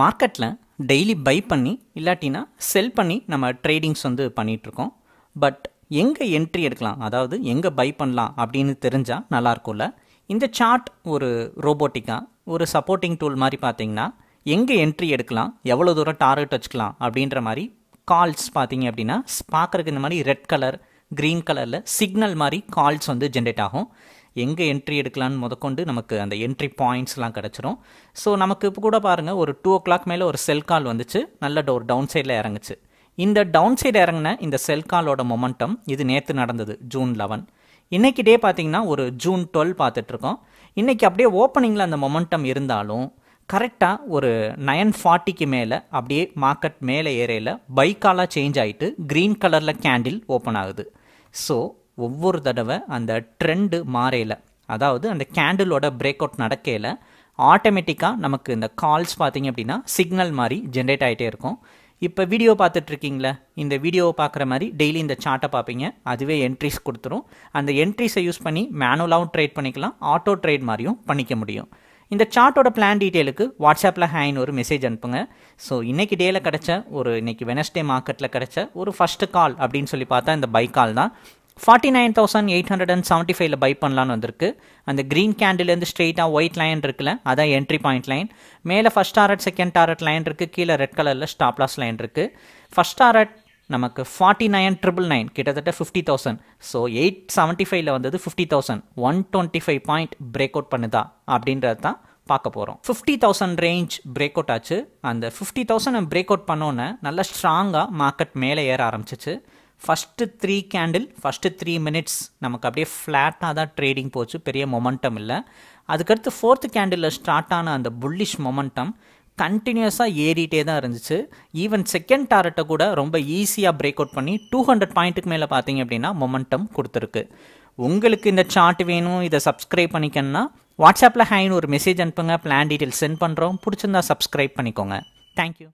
மார்க்கெட்டில் daily by பண்ணி இல்லாட்டினா செல் பண்ணி நம்ம ட்ரேடிங்ஸ் வந்து பண்ணிகிட்ருக்கோம் பட் எங்கே என்ட்ரி எடுக்கலாம் அதாவது எங்கே பை பண்ணலாம் அப்படின்னு தெரிஞ்சால் நல்லாயிருக்கும்ல இந்த சார்ட் ஒரு ரோபோட்டிக்காக ஒரு சப்போர்ட்டிங் டூல் மாதிரி பார்த்தீங்கன்னா எங்கே என்ட்ரி எடுக்கலாம் எவ்வளோ தூரம் டார்கெட் வச்சுக்கலாம் அப்படின்ற மாதிரி கால்ஸ் பார்த்தீங்க அப்படின்னா பார்க்குறதுக்கு இந்த மாதிரி ரெட் கலர் க்ரீன் கலரில் சிக்னல் மாதிரி கால்ஸ் வந்து ஜென்ரேட் ஆகும் எங்கே என்ட்ரி எடுக்கலான்னு முதற்கொண்டு நமக்கு அந்த என்ட்ரி பாயிண்ட்ஸ்லாம் கிடச்சிரும் ஸோ நமக்கு இப்போ கூட பாருங்கள் ஒரு டூ ஓ கிளாக் மேலே ஒரு செல் கால் வந்துச்சு நல்ல டோர் டவுன் சைடில் இறங்குச்சு இந்த டவுன் சைடு இறங்கின இந்த செல் காலோட மொமெண்டம் இது நேற்று நடந்தது ஜூன் லெவன் இன்றைக்கி டே பார்த்திங்கன்னா ஒரு ஜூன் டுவெல் பார்த்துட்ருக்கோம் இன்றைக்கி அப்படியே ஓப்பனிங்கில் அந்த மொமெண்டம் இருந்தாலும் கரெக்டாக ஒரு நயன் ஃபார்ட்டிக்கு மேலே அப்படியே மார்க்கெட் மேலே ஏரியில் பைக்காலாக சேஞ்ச் ஆகிட்டு க்ரீன் கலரில் கேண்டில் ஓப்பன் ஆகுது ஸோ ஒவ்வொரு தடவை அந்த ட்ரெண்டு மாறையில் அதாவது அந்த கேண்டிலோட பிரேக் அவுட் நடக்கையில் ஆட்டோமேட்டிக்காக நமக்கு இந்த கால்ஸ் பார்த்திங்க அப்படின்னா சிக்னல் மாதிரி ஜென்ரேட் ஆகிட்டே இருக்கும் இப்போ வீடியோ பார்த்துட்ருக்கீங்களே இந்த வீடியோவை பார்க்குற மாதிரி டெய்லி இந்த சார்ட்டை பார்ப்பீங்க அதுவே என்ட்ரிஸ் கொடுத்துரும் அந்த என்ட்ரிஸை யூஸ் பண்ணி மேனுவலாகவும் ட்ரேட் பண்ணிக்கலாம் ஆட்டோ ட்ரேட் மாதிரியும் பண்ணிக்க முடியும் இந்த சார்ட்டோட பிளான் டீட்டெயிலுக்கு வாட்ஸ்அப்பில் ஹேன்னு ஒரு மெசேஜ் அனுப்புங்க ஸோ இன்றைக்கி டேயில் கிடச்ச ஒரு இன்றைக்கி வெனஸ்டே மார்க்கெட்டில் கிடச்ச ஒரு ஃபஸ்ட்டு கால் அப்படின்னு சொல்லி பார்த்தா இந்த பை கால் தான் forty nine thousand eight hundred and seventy ஃபைவ்ல பை பண்ணலான்னு வந்திருக்கு அந்த க்ரீன் கேண்டிலேருந்து ஸ்ட்ரெயிட்டாக ஒயிட் லைன் இருக்குல்ல அதான் என்ட்ரி பாயிண்ட் லைன் மேலே first target second target line இருக்குது கீழே ரெட் கலரில் ஸ்டாப்லாஸ் லைன் இருக்குது ஃபஸ்ட் டாரட் நமக்கு ஃபார்ட்டி நைன் ட்ரிபிள் நைன் கிட்டத்தட்ட fifty thousand so eight seventy ஃபைவ்ல வந்தது fifty thousand one twenty five point break out பண்ணுதா அப்படின்றது தான் பார்க்க போகிறோம் fifty thousand range break out ஆச்சு அந்த ஃபிஃப்டி தௌசண்ட் பிரேக் அவுட் பண்ணோன்னே நல்லா ஸ்ட்ராங்காக மார்க்கெட் மேலே ஏற ஆரம்பிச்சிச்சு first three candle first three minutes நமக்கு அப்படியே ஃப்ளாட்டாக தான் ட்ரேடிங் போச்சு பெரிய மொமெண்டம் இல்லை அதுக்கடுத்து ஃபோர்த்து கேண்டிலில் ஸ்டார்ட் ஆன அந்த புல்லிஷ் மொமெண்டம் கண்டினியூஸாக ஏறிட்டே தான் இருந்துச்சு ஈவன் செகண்ட் டாரட்டை கூட ரொம்ப ஈஸியாக பிரேக் அவுட் பண்ணி டூ ஹண்ட்ரட் பாயிண்ட்டுக்கு மேலே பார்த்தீங்க அப்படின்னா மொமெண்டம் கொடுத்துருக்கு உங்களுக்கு இந்த சார்ட் வேணும் இதை சப்ஸ்கிரைப் பண்ணிக்கணும்னா வாட்ஸ்அப்பில் ஹைன்னு ஒரு மெசேஜ் அனுப்புங்க பிளான் டீட்டெயில்ஸ் சென்ட் பண்ணுறோம் பிடிச்சிருந்தா சப்ஸ்கிரைப் பண்ணிக்கோங்க தேங்க்யூ